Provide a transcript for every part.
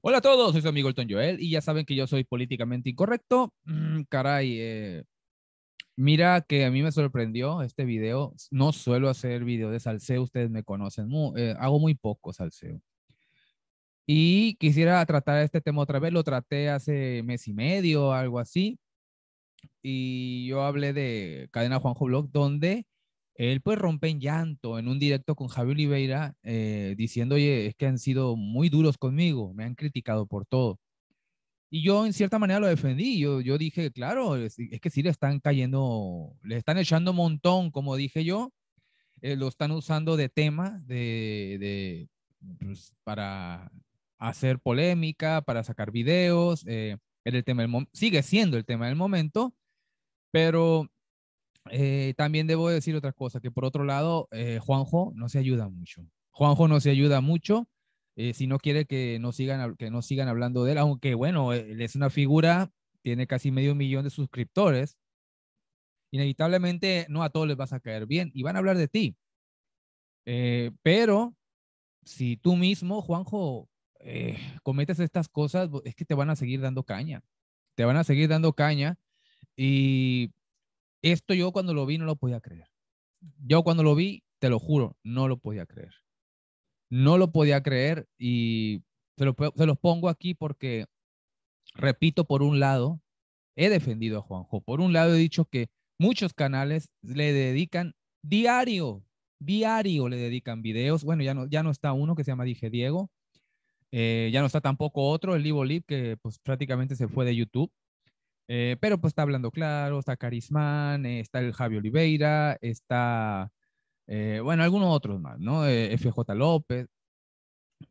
Hola a todos, soy su amigo Elton Joel y ya saben que yo soy políticamente incorrecto. Mm, caray, eh, mira que a mí me sorprendió este video. No suelo hacer video de salseo, ustedes me conocen, eh, hago muy poco salseo. Y quisiera tratar este tema otra vez, lo traté hace mes y medio, algo así. Y yo hablé de Cadena Juanjo Blog, donde él pues rompe en llanto en un directo con Javi Oliveira eh, diciendo, oye, es que han sido muy duros conmigo, me han criticado por todo. Y yo en cierta manera lo defendí, yo, yo dije, claro, es, que sí le están cayendo, le están echando montón, como dije yo, eh, lo están usando de tema, de, de pues, para hacer polémica, para sacar videos, eh, el tema sigue siendo el tema del momento, pero eh, también debo decir otra cosa, que por otro lado, eh, Juanjo no se ayuda mucho. Juanjo no se ayuda mucho eh, si no quiere que no, sigan, que no sigan hablando de él, aunque bueno, él es una figura, tiene casi medio millón de suscriptores. Inevitablemente no a todos les vas a caer bien y van a hablar de ti. pero si tú mismo, Juanjo, cometes estas cosas, es que te van a seguir dando caña. Te van a seguir dando caña y esto yo cuando lo vi no lo podía creer. Yo cuando lo vi, te lo juro, no lo podía creer. No lo podía creer y se, los pongo aquí porque, repito, por un lado, he defendido a Juanjo. Por un lado, he dicho que muchos canales le dedican diario, diario le dedican videos. Bueno, ya no, ya no está uno que se llama Dije Diego. Eh, ya no está tampoco otro, el Livo Lip que pues prácticamente se fue de YouTube. Eh, pero pues está hablando claro, está Carismán, eh, está el Javi Oliveira, está, eh, bueno, algunos otros más, ¿no? FJ López.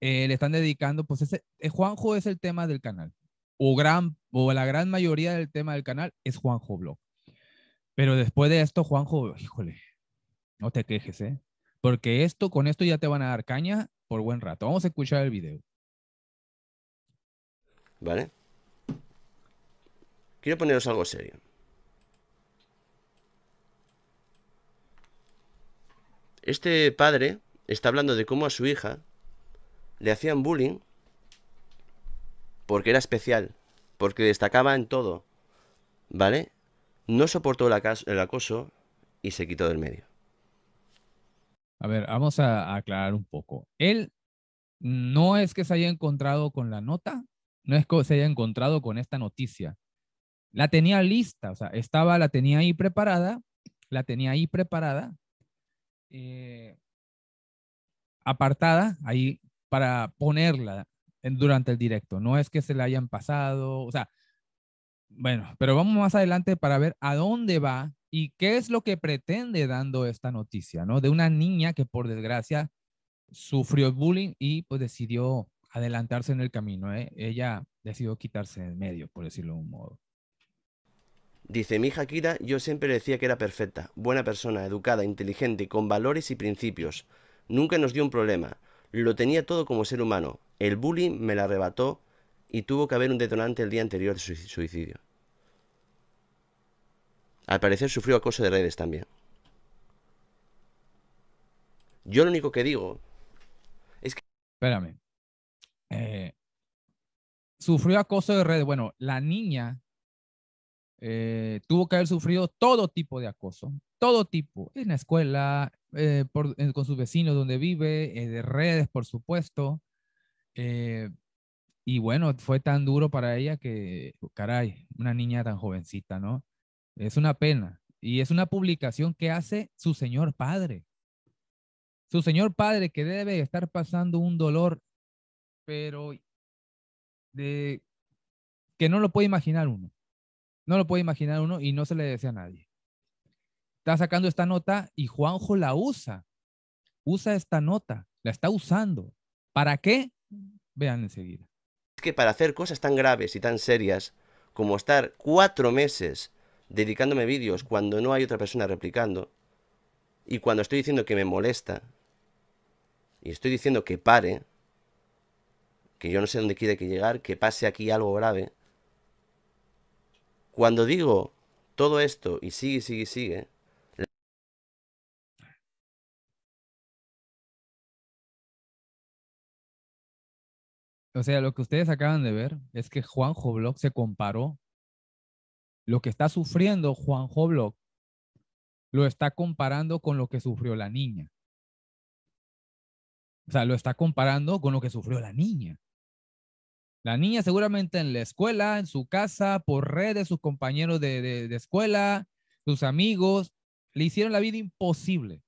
le están dedicando, pues ese, Juanjo es el tema del canal, o, gran, o la gran mayoría del tema del canal es Juanjo Blog. Pero después de esto, Juanjo, híjole, no te quejes, ¿eh? Porque esto, con esto ya te van a dar caña por buen rato. Vamos a escuchar el video. ¿Vale? Quiero poneros algo serio. Este padre está hablando de cómo a su hija le hacían bullying porque era especial, porque destacaba en todo, ¿vale? No soportó el, acoso y se quitó del medio. A ver, vamos a aclarar un poco. Él no es que se haya encontrado con la nota, no es que se haya encontrado con esta noticia la tenía lista, o sea, estaba, la tenía ahí preparada, la tenía ahí preparada, eh, apartada ahí para ponerla en, durante el directo. No es que se la hayan pasado, o sea, bueno, pero vamos más adelante para ver a dónde va y qué es lo que pretende dando esta noticia, ¿no? De una niña que por desgracia sufrió bullying y pues decidió adelantarse en el camino. ¿eh? Ella decidió quitarse en medio, por decirlo de un modo. Dice, mi hija Kira, yo siempre decía que era perfecta, buena persona, educada, inteligente, con valores y principios. Nunca nos dio un problema. Lo tenía todo como ser humano. El bullying me la arrebató y tuvo que haber un detonante el día anterior de su suicidio. Al parecer sufrió acoso de redes también. Yo lo único que digo es que... Espérame. Eh, sufrió acoso de redes. Bueno, la niña eh, tuvo que haber sufrido todo tipo de acoso, todo tipo, en la escuela, eh, eh, con sus vecinos donde vive, de redes, por supuesto. y bueno, fue tan duro para ella que, caray, una niña tan jovencita, ¿no? Es una pena. Y es una publicación que hace su señor padre. Su señor padre que debe estar pasando un dolor, pero que no lo puede imaginar uno no lo puede imaginar uno y no se le decía a nadie. Está sacando esta nota y Juanjo la usa. Usa esta nota, la está usando. ¿Para qué? Vean enseguida. Es que para hacer cosas tan graves y tan serias como estar cuatro meses dedicándome vídeos cuando no hay otra persona replicando y cuando estoy diciendo que me molesta y estoy diciendo que pare, que yo no sé dónde quiere que llegar, que pase aquí algo grave, cuando digo todo esto y sigue, sigue, sigue, O sea, lo que ustedes acaban de ver es que Juanjo Block se comparó. Lo que está sufriendo Juanjo Joblock lo está comparando con lo que sufrió la niña. O sea, lo está comparando con lo que sufrió la niña. La niña seguramente en la escuela, en su casa, por redes, sus compañeros de, de, escuela, sus amigos, le hicieron la vida imposible.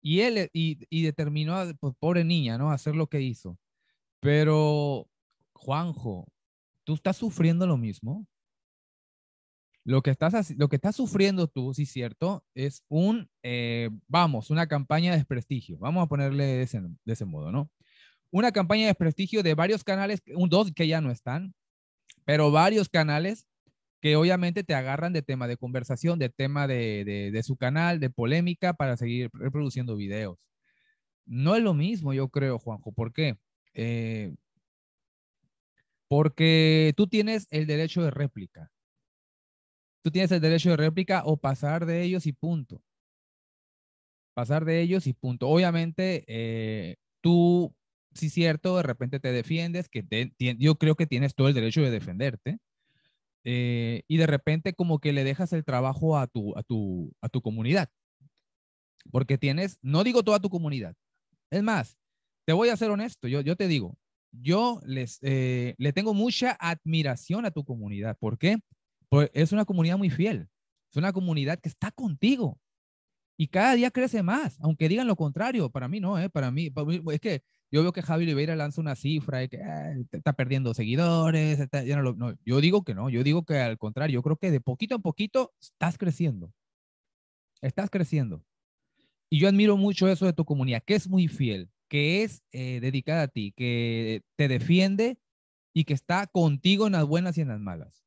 Y él eh, y, y determinó, pues, pobre niña, ¿no? Hacer lo que hizo. Pero, Juanjo, ¿tú estás sufriendo lo mismo? Lo que estás, lo que estás sufriendo tú, sí, cierto, es un, eh, vamos, una campaña de desprestigio. Vamos a ponerle ese, de ese modo, ¿no? una campaña de prestigio de varios canales, dos que ya no están, pero varios canales que obviamente te agarran de tema de conversación, de tema de, su canal, de polémica para seguir reproduciendo videos. No es lo mismo, yo creo, Juanjo. ¿Por qué? Eh, porque tú tienes el derecho de réplica. Tú tienes el derecho de réplica o pasar de ellos y punto. Pasar de ellos y punto. Obviamente, eh, tú sí cierto, de repente te defiendes, que te, yo creo que tienes todo el derecho de defenderte, eh, y de repente como que le dejas el trabajo a tu, a, a tu comunidad, porque tienes, no digo toda tu comunidad, es más, te voy a ser honesto, yo, yo te digo, yo les, eh, le tengo mucha admiración a tu comunidad, ¿por qué? Porque es una comunidad muy fiel, es una comunidad que está contigo, y cada día crece más, aunque digan lo contrario, para mí no, es eh, para mí es que yo veo que Javi Oliveira lanza una cifra y que ah, este está perdiendo seguidores, ya no no, yo digo que no, yo digo que al contrario, yo creo que de poquito a poquito estás creciendo, estás creciendo. Y yo admiro mucho eso de tu comunidad, que es muy fiel, que es eh, dedicada a ti, que te defiende y que está contigo en las buenas y en las malas.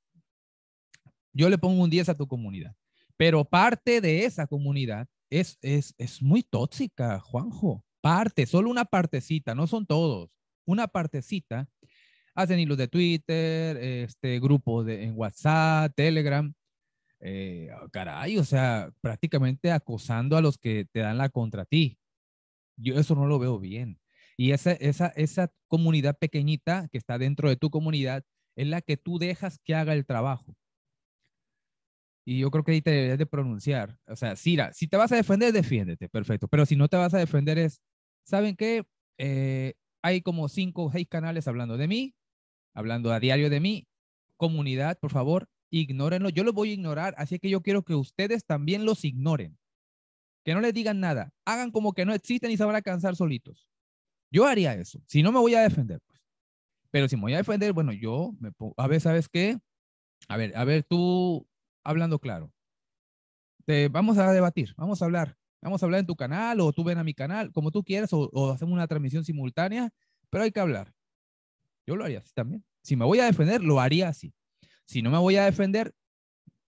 Yo le pongo un 10 a tu comunidad, pero parte de esa comunidad es, es, es muy tóxica, Juanjo parte, solo una partecita, no son todos, una partecita, hacen hilos de Twitter, este, grupo de, en WhatsApp, Telegram. Eh, ah, caray, o sea, prácticamente acosando a los que te dan la contra ti. Yo eso no lo veo bien. Y esa, esa, esa comunidad pequeñita que está dentro de tu comunidad es la que tú dejas que haga el trabajo. Y yo creo que ahí te deberías de pronunciar. O sea, sira si te vas a defender, defiéndete, perfecto. Pero si no te vas a defender es, ¿saben qué? Eh, hay como cinco o seis canales hablando de mí, hablando a diario de mí. Comunidad, por favor, ignórenlo. Yo lo voy a ignorar, así que yo quiero que ustedes también los ignoren. Que no les digan nada. Hagan como que no existen y se van a cansar solitos. Yo haría eso. Si no me voy a defender, pues. Pero si me voy a defender, bueno, yo me a ver, ¿sabes qué? A ver, a ver, tú hablando claro. vamos a debatir, vamos a hablar. Vamos a hablar en tu canal o tú ven a mi canal, como tú quieras, o, hacemos una transmisión simultánea, pero hay que hablar. Yo lo haría así también. Si me voy a defender, lo haría así. Si no me voy a defender,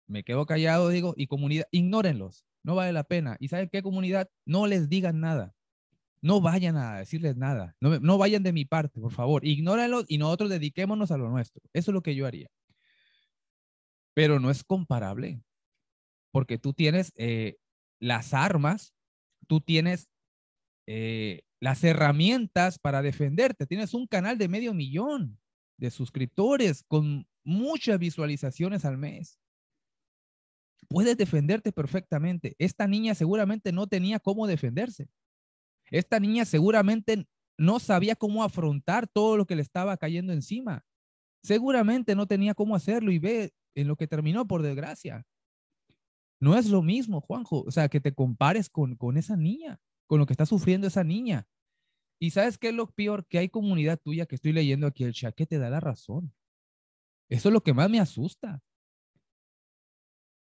me quedo callado, digo, y comunidad, ignórenlos, no vale la pena. ¿Y saben qué comunidad? No les digan nada. No vayan a decirles nada. No, no vayan de mi parte, por favor. Ignórenlos y nosotros dediquémonos a lo nuestro. Eso es lo que yo haría. Pero no es comparable, porque tú tienes eh, las armas, tú tienes eh, las herramientas para defenderte. Tienes un canal de medio millón de suscriptores con muchas visualizaciones al mes. Puedes defenderte perfectamente. Esta niña seguramente no tenía cómo defenderse. Esta niña seguramente no sabía cómo afrontar todo lo que le estaba cayendo encima. Seguramente no tenía cómo hacerlo y ve en lo que terminó, por desgracia. No es lo mismo, Juanjo. O sea, que te compares con, esa niña, con lo que está sufriendo esa niña. Y sabes qué es lo peor, que hay comunidad tuya que estoy leyendo aquí el chat te da la razón. Eso es lo que más me asusta.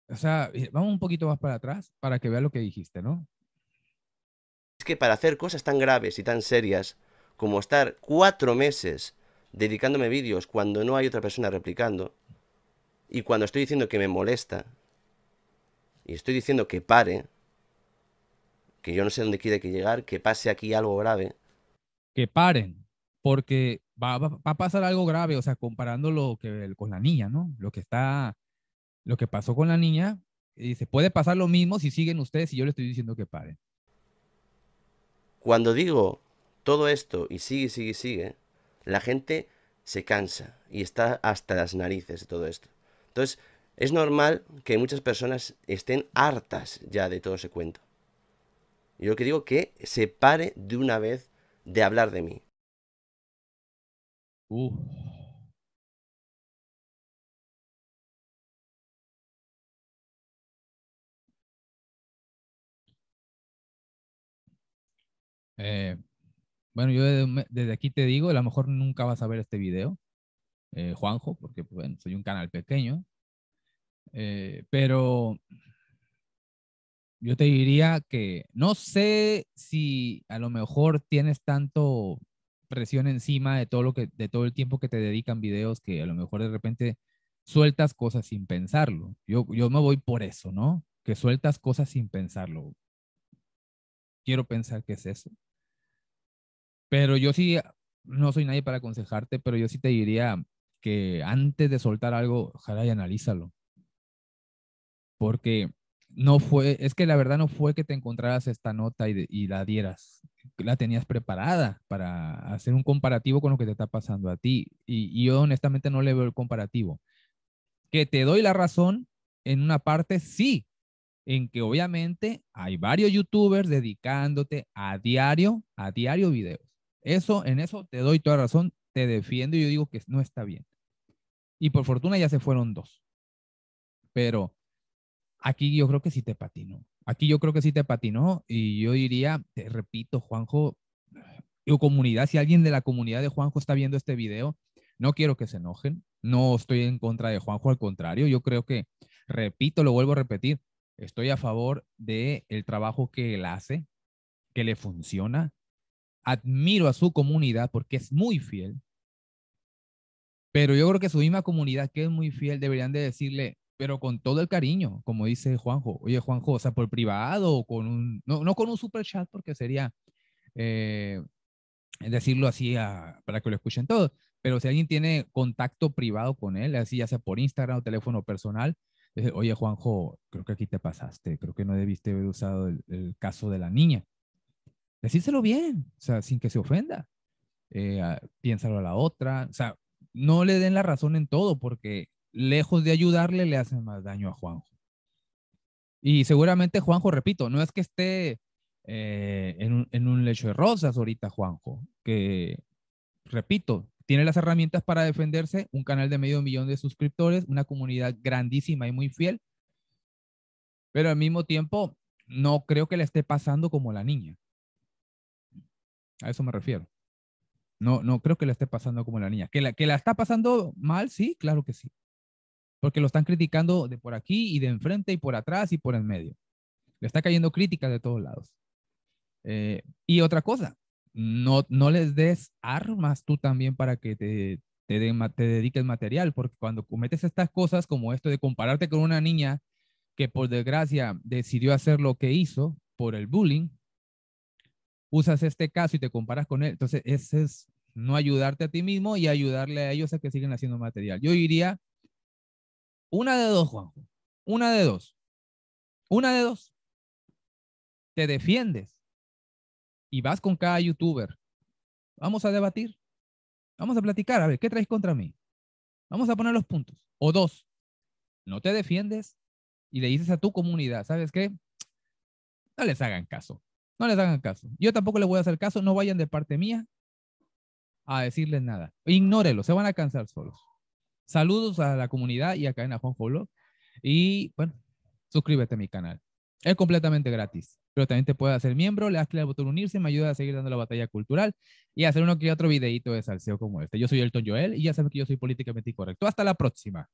O sea, eh, vamos un poquito más para atrás para que vea lo que dijiste, ¿no? Es que para hacer cosas tan graves y tan serias como estar cuatro meses dedicándome vídeos cuando no hay otra persona replicando y cuando estoy diciendo que me molesta, y estoy diciendo que pare, que yo no sé dónde quiere que llegar, que pase aquí algo grave. Que paren, porque va, a pasar algo grave, o sea, comparando lo que con la niña, ¿no? Lo que está, lo que pasó con la niña, dice, puede pasar lo mismo si siguen ustedes y yo le estoy diciendo que paren. Cuando digo todo esto y sigue, sigue, sigue, la gente se cansa y está hasta las narices de todo esto. Entonces, es normal que muchas personas estén hartas ya de todo ese cuento. Yo lo que digo que se pare de una vez de hablar de mí. Eh, bueno, yo desde, aquí te digo, a lo mejor nunca vas a ver este video, eh, Juanjo, porque pues, soy un canal pequeño, eh, pero yo te diría que no sé si a lo mejor tienes tanto presión encima de todo lo que de todo el tiempo que te dedican videos que a lo mejor de repente sueltas cosas sin pensarlo. Yo yo me voy por eso, ¿no? Que sueltas cosas sin pensarlo. Quiero pensar que es eso. Pero yo sí no soy nadie para aconsejarte, pero yo sí te diría que antes de soltar algo, ojalá y analízalo porque no fue, es que la verdad no fue que te encontraras esta nota y, la dieras, la tenías preparada para hacer un comparativo con lo que te está pasando a ti. Y, yo honestamente no le veo el comparativo. Que te doy la razón en una parte, sí, en que obviamente hay varios youtubers dedicándote a diario, a diario videos. Eso, en eso te doy toda razón, te defiendo y yo digo que no está bien. Y por fortuna ya se fueron dos. Pero Aquí yo creo que sí te patinó. Aquí yo creo que sí te patinó y yo diría, te repito, Juanjo, o comunidad, si alguien de la comunidad de Juanjo está viendo este video, no quiero que se enojen, no estoy en contra de Juanjo, al contrario, yo creo que, repito, lo vuelvo a repetir, estoy a favor de el trabajo que él hace, que le funciona, admiro a su comunidad porque es muy fiel, pero yo creo que su misma comunidad que es muy fiel deberían de decirle, pero con todo el cariño, como dice Juanjo. Oye, Juanjo, o sea, por privado, o con un, no, no con un super chat, porque sería eh, decirlo así para que lo escuchen todos, pero si alguien tiene contacto privado con él, así ya sea por Instagram o teléfono personal, oye, Juanjo, creo que aquí te pasaste, creo que no debiste haber usado el, caso de la niña. Decírselo bien, o sea, sin que se ofenda. Eh, piénsalo a la otra, o sea, no le den la razón en todo, porque lejos de ayudarle, le hacen más daño a Juanjo. Y seguramente Juanjo, repito, no es que esté eh, en, un, lecho de rosas ahorita Juanjo, que, repito, tiene las herramientas para defenderse, un canal de medio millón de suscriptores, una comunidad grandísima y muy fiel, pero al mismo tiempo no creo que le esté pasando como la niña. A eso me refiero. No, no creo que le esté pasando como la niña. ¿Que la, que la está pasando mal? Sí, claro que sí porque lo están criticando de por aquí y de enfrente y por atrás y por en medio. Le está cayendo crítica de todos lados. Eh, y otra cosa, no, no les des armas tú también para que te, te, de, dediques material, porque cuando cometes estas cosas como esto de compararte con una niña que por desgracia decidió hacer lo que hizo por el bullying, usas este caso y te comparas con él. Entonces, ese es no ayudarte a ti mismo y ayudarle a ellos a que sigan haciendo material. Yo diría una de dos, Juanjo. Una de dos. Una de dos. Te defiendes y vas con cada youtuber. Vamos a debatir. Vamos a platicar. A ver, ¿qué traes contra mí? Vamos a poner los puntos. O dos. No te defiendes y le dices a tu comunidad, ¿sabes qué? No les hagan caso. No les hagan caso. Yo tampoco les voy a hacer caso. No vayan de parte mía a decirles nada. Ignórelo. Se van a cansar solos. Saludos a la comunidad y a Cadena Juanjo Blog. Y bueno, suscríbete a mi canal. Es completamente gratis, pero también te puedes hacer miembro, le das clic al botón unirse, me ayuda a seguir dando la batalla cultural y hacer uno que otro videito de salseo como este. Yo soy Elton Joel y ya sabes que yo soy políticamente incorrecto. Hasta la próxima.